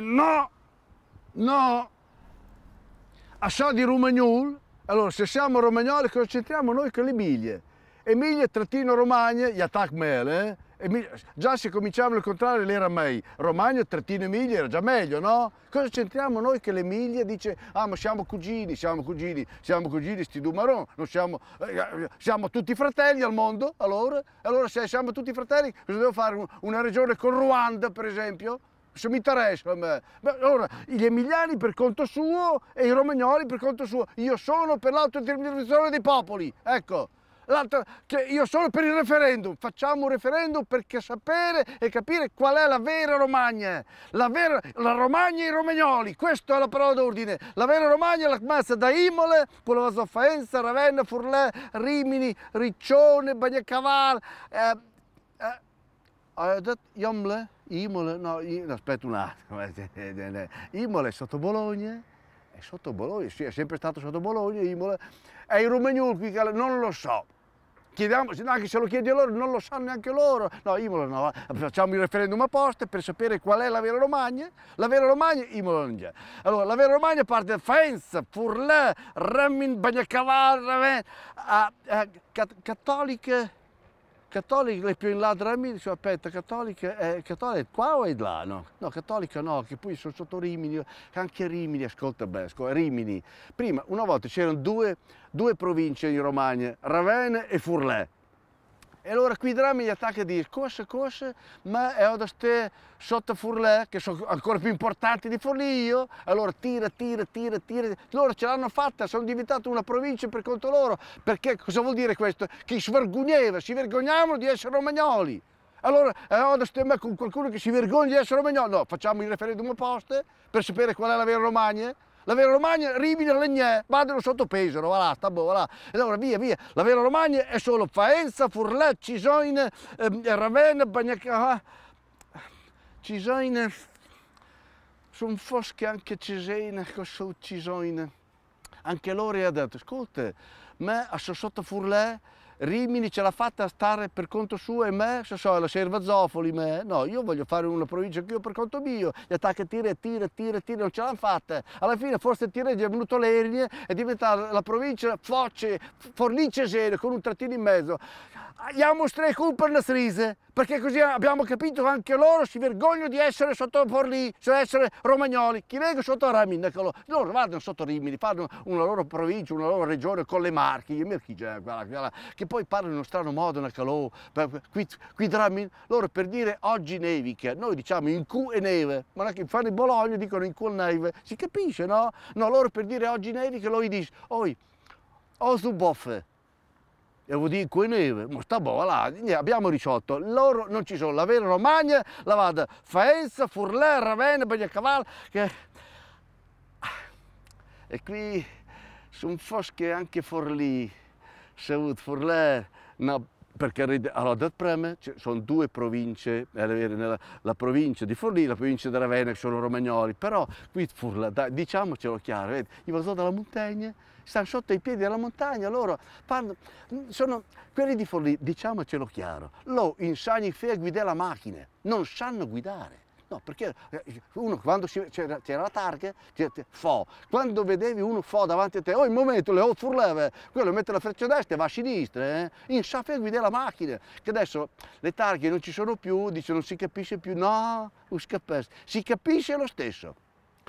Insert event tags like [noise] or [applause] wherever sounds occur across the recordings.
no, no, a assai di romagnol, allora se siamo romagnoli cosa c'entriamo noi con le biglie? Emilia trattino Romagna, gli attac mele, eh? già se cominciavano il contrario l'era mei, Romagna trattino Emilia era già meglio, no? Cosa c'entriamo noi che l'Emilia dice, ah ma siamo cugini, siamo cugini, siamo cugini, sti Dumaron, non siamo, eh, siamo tutti fratelli al mondo, allora? Allora se siamo tutti fratelli, cosa devo fare una regione con Ruanda per esempio? se mi interessa a me. Beh, allora, gli emiliani per conto suo e i romagnoli per conto suo. Io sono per l'autodeterminazione dei popoli, ecco. Cioè, io sono per il referendum, facciamo un referendum perché sapere e capire qual è la vera Romagna, la, vera, la Romagna e i romagnoli, questa è la parola d'ordine, la vera Romagna è la massa da Imole, con la Vasofaenza, Ravenna, Furlè, Rimini, Riccione, Bagnacaval, eh, eh, Jomle, eh, Imola, no, aspetta un attimo, eh, Imola è sotto Bologna, è sotto Bologna, sì, è sempre stato sotto Bologna, Imola, è il Romagnol qui, non lo so. Chiediamoci, anche se lo chiedi a loro, non lo sanno neanche loro. No, Imola no, facciamo il referendum apposta per sapere qual è la vera Romagna. La vera Romagna, Imola non c'è. Allora, la vera Romagna parte da Faenza, Furlà, Ramin, Bagnacavarra, eh, eh, Cattolica, cattolica più in là della mia, dicevo aspetta, cattolica è, eh, cattolica è qua o è là? No? no, cattolica no, che poi sono sotto Rimini, anche Rimini, ascolta bene, Rimini. Prima, una volta c'erano due, due province in Romagna, Ravenna e Furlè. E allora qui drammi gli attacca di corse, corse, ma è ho da ste sotto Furlè, che sono ancora più importanti di Forlì io, allora tira, tira, tira, tira, loro ce l'hanno fatta, sono diventata una provincia per conto loro, perché cosa vuol dire questo? Che si vergognava, si vergognavano di essere romagnoli. Allora, è eh, da stemma con qualcuno che si vergogna di essere romagnoli, no, facciamo il referendum opposto per sapere qual è la vera Romagna, la Vera Romagna, Rimini, Legnè, vadano sotto Pesaro, va sta boh, va E allora via, via. La Vera Romagna è solo Faenza, Furlè, Cisoine, eh, Ravenna, Bagnacà, ah, ah. Cisoine, sono fosche anche Cisena, ecco, sono Cisoine. Anche loro ha detto, ascolta, ma a sotto Furlè Rimini ce l'ha fatta a stare per conto suo e me, se so, la serva Zofoli, me, no, io voglio fare una provincia io per conto mio, gli attacchi tira, tira, tira, tira, non ce l'hanno fatta, alla fine forse Tiregi è venuto l'Ernie e è diventata la provincia Focce, Forlì-Cesena con un trattino in mezzo, andiamo strecul per la Strise, perché così abbiamo capito che anche loro si vergognano di essere sotto Forlì, cioè essere romagnoli, chi leggo sotto Rimini, ecco, loro vanno sotto Rimini, fanno una loro provincia, una loro regione con le Marche, io mi archigia, eh, guarda, guarda, che che poi parlano in uno strano modo, Nacalò, qui, qui drammi, loro per dire oggi nevica, noi diciamo in cu e neve, ma non è che fanno in Bologna dicono in cu e neve, si capisce, no? No, loro per dire oggi nevica, loro dicono, oi, o su boffe, e vuol dire qui neve, ma sta buona là, abbiamo 18, loro non ci sono, la vera Romagna, la vada, Faenza, Furlè, Ravenna, Bagnacavallo, che... Ah, e qui sono fosche anche Forlì, Saud-Forlè, no, perché allora, del Preme sono due province, nella, la provincia di Forlì e la provincia della Ravenna che sono romagnoli, però qui Furla, da, diciamocelo chiaro, vedi, io vado dalla montagna, stanno sotto i piedi della montagna, loro parlano, sono quelli di Forlì, diciamocelo chiaro, loro in sagni fe guidare la macchina, non sanno guidare. No, perché eh, uno quando c'era, la targa, fo, quando vedevi uno fo davanti a te, oh il momento, le hot furleve, quello mette la freccia a destra e va a sinistra, eh? in sape guida la macchina, che adesso le targhe non ci sono più, dice non si capisce più, no, si capisce lo stesso.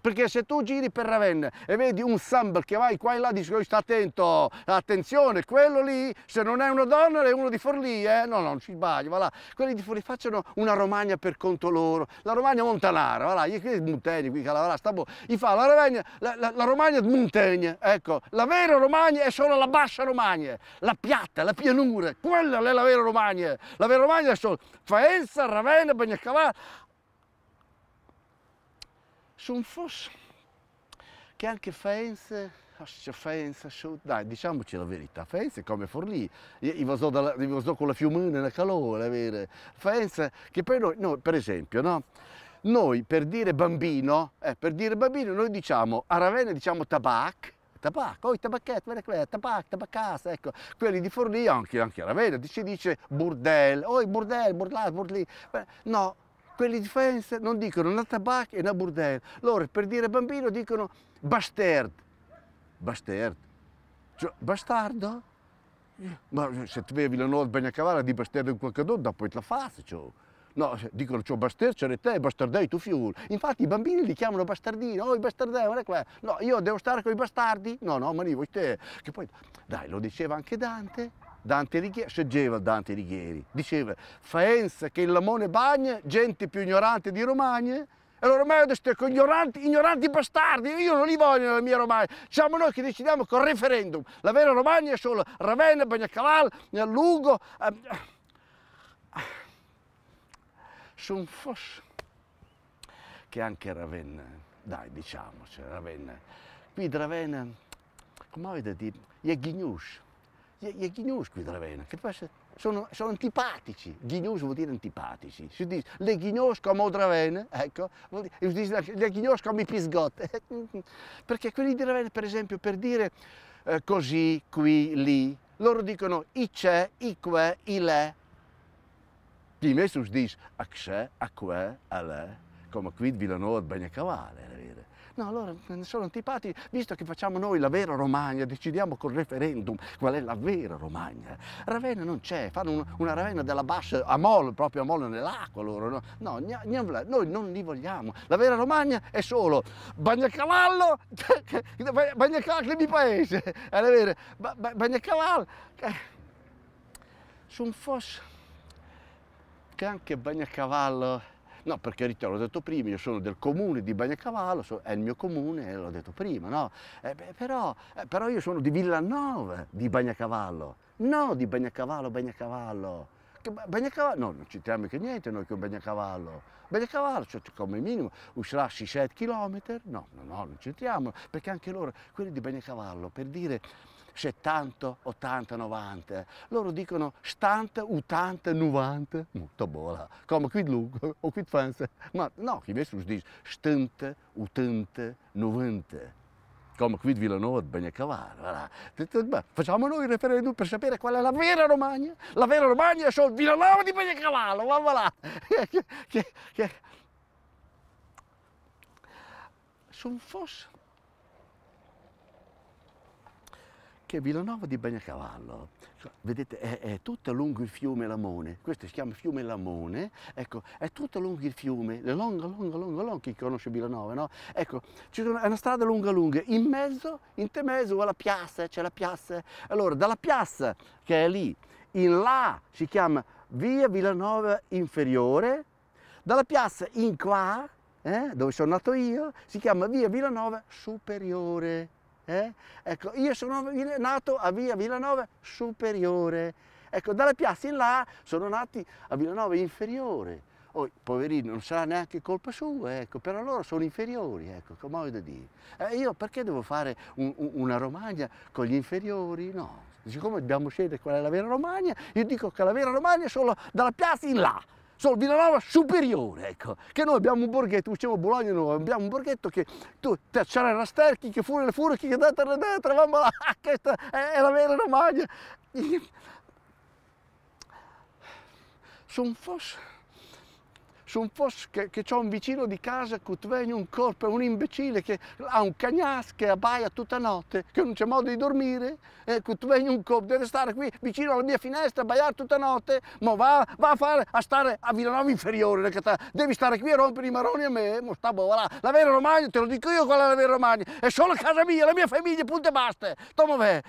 Perché se tu giri per Ravenna e vedi un samba che vai qua e là, dici, oh, sta attento, attenzione, quello lì, se non è una donna è uno di Forlì, eh? No, no, non ci sbaglio, va Quelli di Forlì facciano una Romagna per conto loro, la Romagna montanara, va là, io qui Muntegna, qui Calavara, sta boh, gli fa la Romagna, la, la, la Romagna Muntegna, ecco, la vera Romagna è solo la bassa Romagna, la piatta, la pianura, quella è la vera Romagna, la vera Romagna è solo Faenza, Ravenna, Bagnacavà, sono forse che anche Faenze, ah, cioè Faenze, dai diciamoci la verità, Faenze come Forlì, io so, dalla, con la Fiumana, la Calore, Faenze che per noi, noi per esempio, no? Noi per dire bambino, eh, per dire bambino noi diciamo, a Ravenna diciamo tabac, tabacco, oh, i tabacchetti, vedi quella, tabac, tabaccasa, ecco, quelli di Forlì, anche, anche a Ravenna, ci dice burdel, oh, burdel, burlà, burlì, no, quelli di Faenza non dicono una tabac e una burdella. Loro per dire bambino dicono bastard. Bastard. Cioè, bastardo? Ma se tu avevi la nuova bagnacavala di bastardo in qualche donna, poi te la faccio. Cioè. No, dicono c'ho bastardo, c'è te, bastardei tu fiul. Infatti i bambini li chiamano bastardini, oh i bastardei, guarda qua. No, io devo stare con i bastardi? No, no, ma lì vuoi te. Che poi, dai, lo diceva anche Dante. Dante Righieri, sceggeva Dante Righieri, diceva Faenza che il Lamone bagna, gente più ignorante di Romagna, e allora ormai ho detto ignoranti, ignoranti bastardi, io non li voglio nella mia Romagna. Siamo noi che decidiamo col referendum. La vera Romagna è solo Ravenna, Bagnacaval, Lugo. Eh, Sono fosse che anche Ravenna, dai diciamoci, cioè Ravenna. Qui Ravenna, come ho detto, è ghignuscio gli, gli ghignus qui della Vena, che passa, sono, sono, antipatici, ghignus vuol dire antipatici, si dice le ghignus come odravene, ecco, dire, si dice le ghignus come i pisgotte, [laughs] perché quelli di Ravenna per esempio per dire eh, così, qui, lì, loro dicono i c'è, i que, i le, di me si dice a c'è, a que, a le, come qui di Villanoa, a Bagnacavale, No, allora mm, sono antipatici, visto che facciamo noi la vera Romagna, decidiamo col referendum qual è la vera Romagna. Ravenna non c'è, fanno un, una Ravenna della Bassa a Mol, proprio a Mol nell'acqua loro. No, no gna, gna, noi non li vogliamo. La vera Romagna è solo Bagnacavallo, [laughs] Bagnacavallo di paese, [laughs] è la vera, Bagnacavallo. Eh. un fosso che anche Bagnacavallo No, perché ritorno, l'ho detto prima, io sono del comune di Bagnacavallo, è il mio comune, eh, l'ho detto prima, no? Eh, beh, però, eh, però, io sono di Villanova, di Bagnacavallo, no di Bagnacavallo, Bagnacavallo. Bagnacavallo, no, non c'entriamo che niente noi con Bagnacavallo. Bagnacavallo, cioè, cioè come minimo, uscirà 6-7 km, no, no, no, non c'entriamo, perché anche loro, quelli di Bagnacavallo, per dire 70, 80, 90. Loro dicono 70, 80, 90. Molto buona. Come qui lungo o qui fans. Ma no, chi invece dice 70, 80, 90 come qui di Villanova di Bagnacavara. Voilà. Facciamo noi il referendum per sapere qual è la vera Romagna. La vera Romagna è sono Villanova di Bagnacavallo, va là. [laughs] Che, che, che. Sono fosse che è Villanova di Bagnacavallo, cioè, vedete, è, è tutta lungo il fiume Lamone, questo si chiama fiume Lamone, ecco, è tutta lungo il fiume, è longa, longa, longa, longa, chi conosce Villanova, no? Ecco, c'è una, una, strada lunga, lunga, in mezzo, in te mezzo, la piazza, c'è la piazza, allora, dalla piazza, che è lì, in là, si chiama via Villanova inferiore, dalla piazza in qua, eh, dove sono nato io, si chiama via Villanova superiore. Eh? Ecco, io sono nato a via Villanova superiore. Ecco, dalla piazza in là sono nati a Villanova inferiore. Oh, poverino, non sarà neanche colpa sua, ecco, però loro sono inferiori, ecco, come ho da dire. Eh, io perché devo fare un, un, una Romagna con gli inferiori? No, siccome dobbiamo scegliere qual è la vera Romagna, io dico che la vera Romagna è solo dalla piazza in là sono il Villanova superiore, ecco, che noi abbiamo un borghetto, dicevo Bologna, noi abbiamo un borghetto che tu c'era sterchi che fuori le furchi, che data la destra, mamma là, questa è, la vera Romagna. Sono forse su un posto che, che ho un vicino di casa che viene un corpo, un imbecille che ha un cagnas che abbaia tutta notte, che non c'è modo di dormire, e che viene un corpo, deve stare qui vicino alla mia finestra, abbaiare tutta notte, ma va, va a, fare, a stare a Villanova inferiore, devi stare qui a rompere i maroni a me, ma sta boh, voilà. la vera Romagna, te lo dico io qual è la vera Romagna, è solo casa mia, la mia famiglia, punto e basta, tomo ve.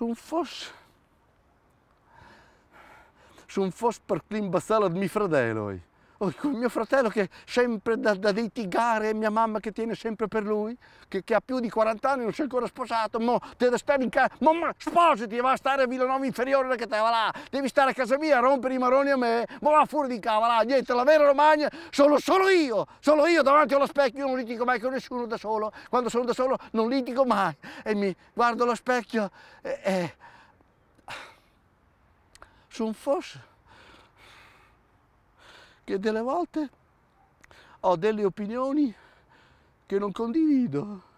un fosse su un fos per climbassello di mio fratello. Oh, con mio fratello che sempre da, da litigare e mia mamma che tiene sempre per lui, che, che, ha più di 40 anni, non si è ancora sposato, mo devi stare in casa, mamma sposati va a stare a Villanova inferiore perché te va là, devi stare a casa mia a rompere i maroni a me, ma va fuori di casa, là, niente, la vera Romagna sono solo io, solo io davanti allo specchio, non litigo mai con nessuno da solo, quando sono da solo non litigo mai e mi guardo allo specchio e... e faccio un fos che delle volte ho delle opinioni che non condivido.